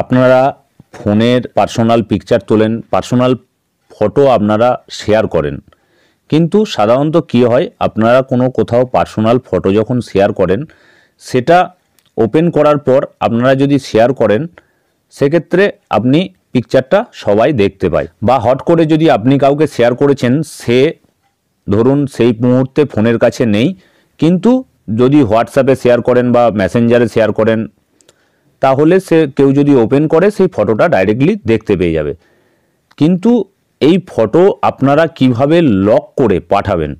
আপনারা ফোনের personal picture তোলেন পার্সোনাল ফটো আপনারা শেয়ার করেন কিন্তু সাধারণত কি হয় আপনারা কোনো কোথাও পার্সোনাল ফটো যখন শেয়ার করেন সেটা ওপেন করার পর আপনারা যদি শেয়ার করেন সেক্ষেত্রে আপনি পিকচারটা সবাই দেখতে পায় বা হট করে যদি আপনি কাউকে শেয়ার করেছেন সে ধরুন সেই মুহূর্তে ফোনের কাছে নেই কিন্তু যদি হোয়াটসঅ্যাপে শেয়ার করেন বা মেসেঞ্জারে শেয়ার করেন তাহলে সে কেউ যদি ওপেন করে সেই ফটোটা ডাইরেক্টলি দেখতে পেয়ে যাবে কিন্তু এই ফটো আপনারা কিভাবে লক করে পাঠাবেন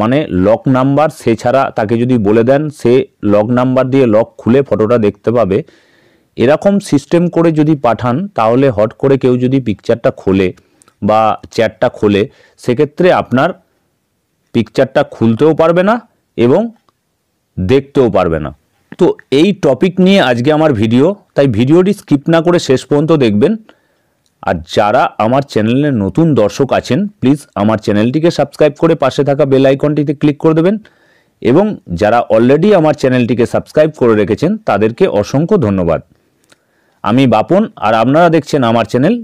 মানে লক নাম্বার সে ছাড়া তাকে যদি বলে দেন সে লক নাম্বার দিয়ে লক খুলে ফটোটা দেখতে পাবে এরকম সিস্টেম করে যদি পাঠান তাহলে হট করে কেউ যদি পিকচারটা খোলে বা চ্যাটটা খোলে সেক্ষেত্রে আপনার পিকচারটা খুলতেও পারবে না এবং দেখতেও পারবে না তো এই টপিক নিয়ে আজকে আমার ভিডিও তাই ভিডিওটি স্কিপ না করে শেষ পর্যন্ত দেখবেন আর যারা আমার চ্যানেলে নতুন দর্শক আছেন প্লিজ আমার চ্যানেলটিকে সাবস্ক্রাইব করে পাশে থাকা বেল আইকনটিতে ক্লিক করে দেবেন এবং যারা অলরেডি আমার চ্যানেলটিকে সাবস্ক্রাইব করে রেখেছেন তাদেরকে অসংখ্য ধন্যবাদ আমি বাপন আর আপনারা দেখছেন আমার চ্যানেল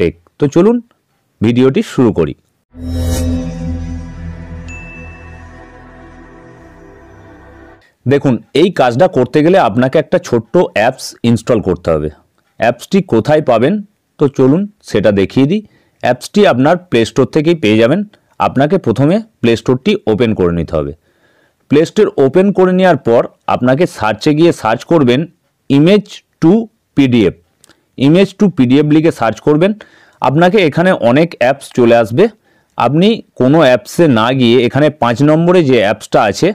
টেক তো চলুন ভিডিওটি শুরু করি দেখুন এই কাজটা করতে গেলে আপনাকে একটা ছোট্ট অ্যাপস ইনস্টল করতে হবে অ্যাপসটি কোথায় পাবেন তো চলুন সেটা দেখিয়ে দিই অ্যাপসটি আপনার প্লে স্টোর থেকেই পেয়ে যাবেন আপনাকে প্রথমে প্লে স্টোরটি ওপেন করে নিতে হবে প্লে স্টোর ওপেন করে নেওয়ার পর আপনাকে সার্চে গিয়ে সার্চ করবেন image to PDF image to PDF লিখে সার্চ করবেন আপনাকে এখানে অনেক অ্যাপস চলে আসবে আপনি কোনো অ্যাপসে না গিয়ে এখানে পাঁচ নম্বরে যে অ্যাপসটা আছে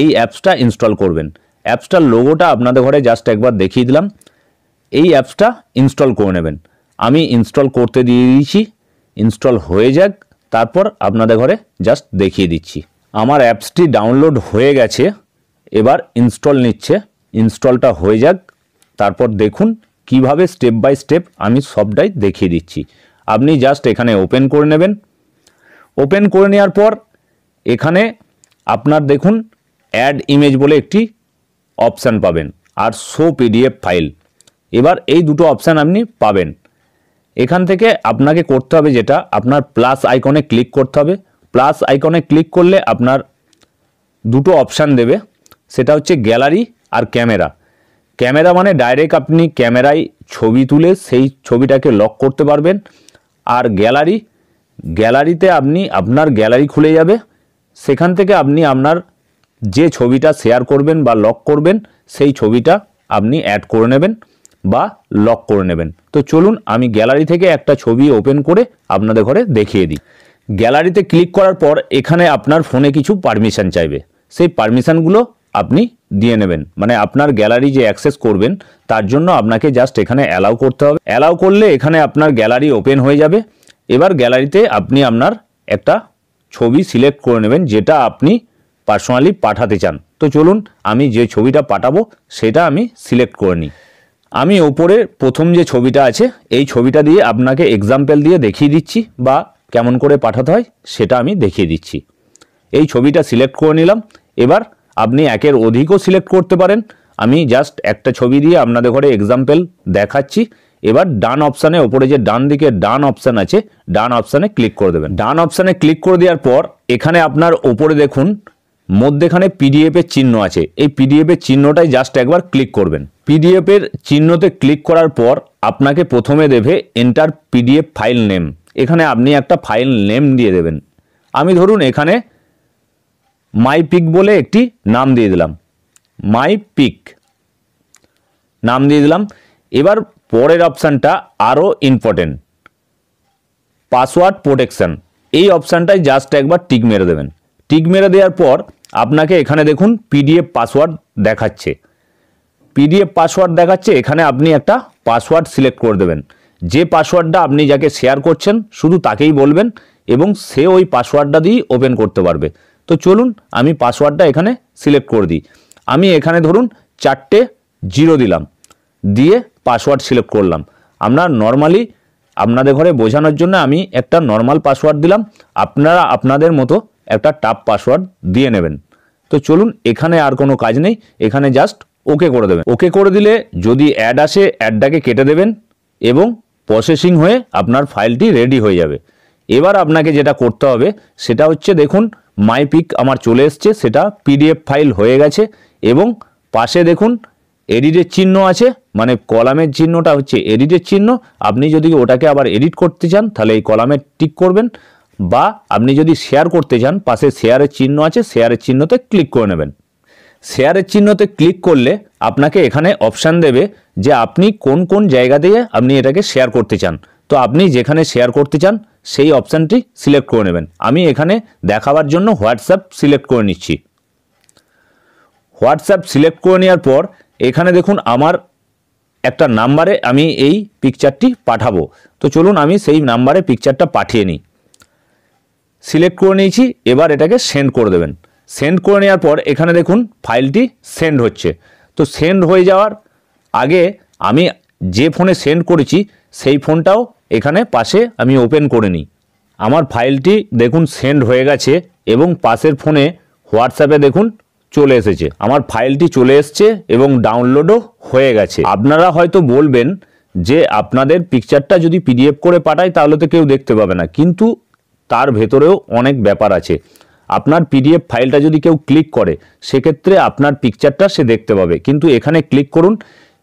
এই অ্যাপসটা ইনস্টল করবেন অ্যাপসটার লোগোটা আপনাদের ঘরে জাস্ট একবার দেখিয়ে দিলাম এই অ্যাপসটা ইনস্টল করে নেবেন আমি ইনস্টল করতে দিয়ে দিয়েছি ইনস্টল হয়ে যাক তারপর আপনাদের ঘরে জাস্ট দেখিয়ে দিচ্ছি আমার অ্যাপসটি ডাউনলোড হয়ে গেছে এবার ইনস্টল নিচ্ছে ইনস্টলটা হয়ে যাক তারপর দেখুন কিভাবে স্টেপ বাই স্টেপ আমি সবটাই দেখিয়ে দিচ্ছি আপনি জাস্ট এখানে ওপেন করে নেবেন ওপেন করে নেওয়ার পর এখানে আপনার দেখুন অ্যাড ইমেজ বলে একটি অপশান পাবেন আর শো পিডিএফ ফাইল এবার এই দুটো অপশান আপনি পাবেন এখান থেকে আপনাকে করতে হবে যেটা আপনার প্লাস আইকনে ক্লিক করতে হবে প্লাস আইকনে ক্লিক করলে আপনার দুটো অপশান দেবে সেটা হচ্ছে গ্যালারি আর ক্যামেরা ক্যামেরা মানে ডাইরেক্ট আপনি ক্যামেরায় ছবি তুলে সেই ছবিটাকে লক করতে পারবেন আর গ্যালারি গ্যালারিতে আপনি আপনার গ্যালারি খুলে যাবে সেখান থেকে আপনি আপনার যে ছবিটা শেয়ার করবেন বা লক করবেন সেই ছবিটা আপনি অ্যাড করে নেবেন বা লক করে নেবেন তো চলুন আমি গ্যালারি থেকে একটা ছবি ওপেন করে আপনাদের ঘরে দেখিয়ে দিই গ্যালারিতে ক্লিক করার পর এখানে আপনার ফোনে কিছু পারমিশন চাইবে সেই পারমিশানগুলো আপনি দিয়ে নেবেন মানে আপনার গ্যালারি যে অ্যাক্সেস করবেন তার জন্য আপনাকে জাস্ট এখানে অ্যালাউ করতে হবে অ্যালাউ করলে এখানে আপনার গ্যালারি ওপেন হয়ে যাবে এবার গ্যালারিতে আপনি আপনার একটা ছবি সিলেক্ট করে নেবেন যেটা আপনি পার্সোনালি পাঠাতে চান তো চলুন আমি যে ছবিটা পাঠাবো সেটা আমি সিলেক্ট করে নিই আমি ওপরে প্রথম যে ছবিটা আছে এই ছবিটা দিয়ে আপনাকে এক্সাম্পল দিয়ে দেখিয়ে দিচ্ছি বা কেমন করে পাঠাতে হয় সেটা আমি দেখিয়ে দিচ্ছি এই ছবিটা সিলেক্ট করে নিলাম এবার আপনি একের অধিকও সিলেক্ট করতে পারেন আমি জাস্ট একটা ছবি দিয়ে আপনাদের ঘরে এক্সাম্পল দেখাচ্ছি এবার ডান অপশানে ওপরে যে ডান দিকে ডান অপশান আছে ডান অপশানে ক্লিক করে দেবেন ডান অপশানে ক্লিক করে দেওয়ার পর এখানে আপনার ওপরে দেখুন মধ্যেখানে পিডিএফের চিহ্ন আছে এই পিডিএফের চিহ্নটাই জাস্ট একবার ক্লিক করবেন পিডিএফের চিহ্নতে ক্লিক করার পর আপনাকে প্রথমে দেবে এন্টার পিডিএফ ফাইল নেম এখানে আপনি একটা ফাইল নেম দিয়ে দেবেন আমি ধরুন এখানে মাই পিক বলে একটি নাম দিয়ে দিলাম মাই পিক নাম দিয়ে দিলাম এবার পরের অপশানটা আরও ইম্পর্টেন্ট পাসওয়ার্ড প্রোটেকশান এই অপশানটায় জাস্ট একবার টিক মেরে দেবেন টিক মেরে দেওয়ার পর আপনাকে এখানে দেখুন পিডিএফ পাসওয়ার্ড দেখাচ্ছে পিডিএফ পাসওয়ার্ড দেখাচ্ছে এখানে আপনি একটা পাসওয়ার্ড সিলেক্ট করে দেবেন যে পাসওয়ার্ডটা আপনি যাকে শেয়ার করছেন শুধু তাকেই বলবেন এবং সে ওই পাসওয়ার্ডটা দিয়েই ওপেন করতে পারবে তো চলুন আমি পাসওয়ার্ডটা এখানে সিলেক্ট করে দিই আমি এখানে ধরুন চারটে জিরো দিলাম দিয়ে পাসওয়ার্ড সিলেক্ট করলাম আমরা নর্মালি আপনাদের ঘরে বোঝানোর জন্য আমি একটা নর্মাল পাসওয়ার্ড দিলাম আপনারা আপনাদের মতো একটা টাপ পাসওয়ার্ড দিয়ে নেবেন তো চলুন এখানে আর কোনো কাজ নেই এখানে জাস্ট ওকে করে দেবেন ওকে করে দিলে যদি অ্যাড আসে অ্যাডটাকে কেটে দেবেন এবং প্রসেসিং হয়ে আপনার ফাইলটি রেডি হয়ে যাবে এবার আপনাকে যেটা করতে হবে সেটা হচ্ছে দেখুন মাই পিক আমার চলে এসছে সেটা পিডিএফ ফাইল হয়ে গেছে এবং পাশে দেখুন এডিটের চিহ্ন আছে মানে কলামের চিহ্নটা হচ্ছে এডিটের চিহ্ন আপনি যদি ওটাকে আবার এডিট করতে চান তাহলে এই কলামে টিক করবেন বা আপনি যদি শেয়ার করতে চান পাশে শেয়ারের চিহ্ন আছে শেয়ারের চিহ্নতে ক্লিক করে নেবেন শেয়ারের চিহ্নতে ক্লিক করলে আপনাকে এখানে অপশান দেবে যে আপনি কোন কোন জায়গা দিয়ে আপনি এটাকে শেয়ার করতে চান তো আপনি যেখানে শেয়ার করতে চান সেই অপশানটি সিলেক্ট করে নেবেন আমি এখানে দেখাবার জন্য হোয়াটসঅ্যাপ সিলেক্ট করে নিচ্ছি হোয়াটসঅ্যাপ সিলেক্ট করে নেওয়ার পর এখানে দেখুন আমার একটা নাম্বারে আমি এই পিকচারটি পাঠাবো তো চলুন আমি সেই নাম্বারে পিকচারটা পাঠিয়ে নিই সিলেক্ট করে নিয়েছি এবার এটাকে সেন্ড করে দেবেন সেন্ড করে নেওয়ার পর এখানে দেখুন ফাইলটি সেন্ড হচ্ছে তো সেন্ড হয়ে যাওয়ার আগে আমি যে ফোনে সেন্ড করেছি সেই ফোনটাও এখানে পাশে আমি ওপেন করে নিই আমার ফাইলটি দেখুন সেন্ড হয়ে গেছে এবং পাশের ফোনে হোয়াটসঅ্যাপে দেখুন চলে এসেছে আমার ফাইলটি চলে এসছে এবং ডাউনলোডও হয়ে গেছে আপনারা হয়তো বলবেন যে আপনাদের পিকচারটা যদি পিডিএফ করে পাঠায় তাহলে তো কেউ দেখতে পাবে না কিন্তু তার ভেতরেও অনেক ব্যাপার আছে আপনার পিডিএফ ফাইলটা যদি কেউ ক্লিক করে সেক্ষেত্রে আপনার পিকচারটা সে দেখতে পাবে কিন্তু এখানে ক্লিক করুন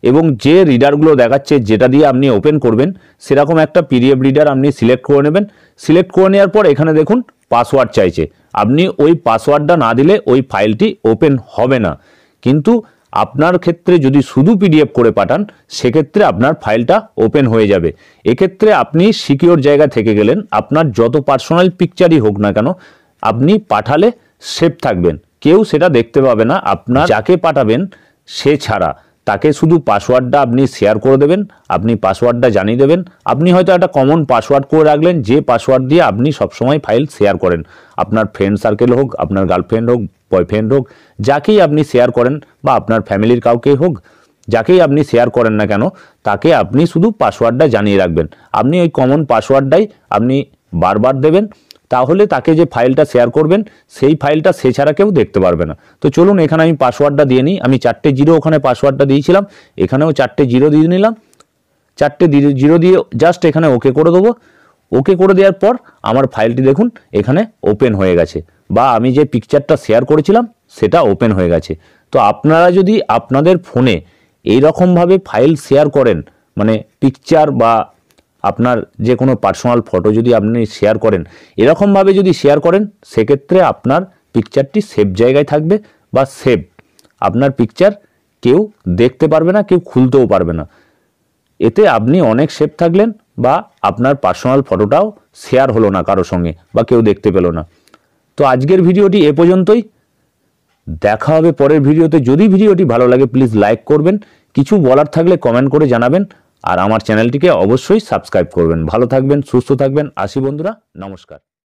এবং যে রিডারগুলো দেখাচ্ছে যেটা দিয়ে আপনি ওপেন করবেন সেরকম একটা পিডিএফ রিডার আপনি সিলেক্ট করে নেবেন সিলেক্ট করে নেওয়ার পর এখানে দেখুন পাসওয়ার্ড চাইছে আপনি ওই পাসওয়ার্ডটা না দিলে ওই ফাইলটি ওপেন হবে না কিন্তু আপনার ক্ষেত্রে যদি শুধু পিডিএফ করে পাঠান সেক্ষেত্রে আপনার ফাইলটা ওপেন হয়ে যাবে এক্ষেত্রে আপনি সিকিওর জায়গা থেকে গেলেন আপনার যত পার্সোনাল পিকচারই হোক না কেন আপনি পাঠালে সেফ থাকবেন কেউ সেটা দেখতে পাবে না আপনার যাকে পাঠাবেন সে ছাড়া তাকে শুধু পাসওয়ার্ডটা আপনি শেয়ার করে দেবেন আপনি পাসওয়ার্ডটা জানিয়ে দেবেন আপনি হয়তো একটা কমন পাসওয়ার্ড করে রাখলেন যে পাসওয়ার্ড দিয়ে আপনি সবসময় ফাইল শেয়ার করেন আপনার ফ্রেন্ড সার্কেল হোক আপনার গার্লফ্রেন্ড হোক বয়ফ্রেন্ড হোক যাকেই আপনি শেয়ার করেন বা আপনার ফ্যামিলির কাউকে হোক যাকেই আপনি শেয়ার করেন না কেন তাকে আপনি শুধু পাসওয়ার্ডটা জানিয়ে রাখবেন আপনি ওই কমন পাসওয়ার্ডটাই আপনি বারবার দেবেন তাহলে তাকে যে ফাইলটা শেয়ার করবেন সেই ফাইলটা সে ছাড়া কেউ দেখতে পারবে না তো চলুন এখানে আমি পাসওয়ার্ডটা দিয়ে নিই আমি চারটে জিরো ওখানে পাসওয়ার্ডটা দিয়েছিলাম এখানেও চারটে জিরো দিয়ে নিলাম চারটে জিরো দিয়ে জাস্ট এখানে ওকে করে দেবো ওকে করে দেওয়ার পর আমার ফাইলটি দেখুন এখানে ওপেন হয়ে গেছে বা আমি যে পিকচারটা শেয়ার করেছিলাম সেটা ওপেন হয়ে গেছে তো আপনারা যদি আপনাদের ফোনে এইরকমভাবে ফাইল শেয়ার করেন মানে পিকচার বা আপনার যে কোনো পার্সোনাল ফটো যদি আপনি শেয়ার করেন এরকমভাবে যদি শেয়ার করেন সেক্ষেত্রে আপনার পিকচারটি সেভ জায়গায় থাকবে বা সেভ আপনার পিকচার কেউ দেখতে পারবে না কেউ খুলতেও পারবে না এতে আপনি অনেক সেভ থাকলেন বা আপনার পার্সোনাল ফটোটাও শেয়ার হলো না কারো সঙ্গে বা কেউ দেখতে পেল না তো আজকের ভিডিওটি এ পর্যন্তই দেখা হবে পরের ভিডিওতে যদি ভিডিওটি ভালো লাগে প্লিজ লাইক করবেন কিছু বলার থাকলে কমেন্ট করে জানাবেন আর আমার চ্যানেলটিকে অবশ্যই সাবস্ক্রাইব করবেন ভালো থাকবেন সুস্থ থাকবেন আসি বন্ধুরা নমস্কার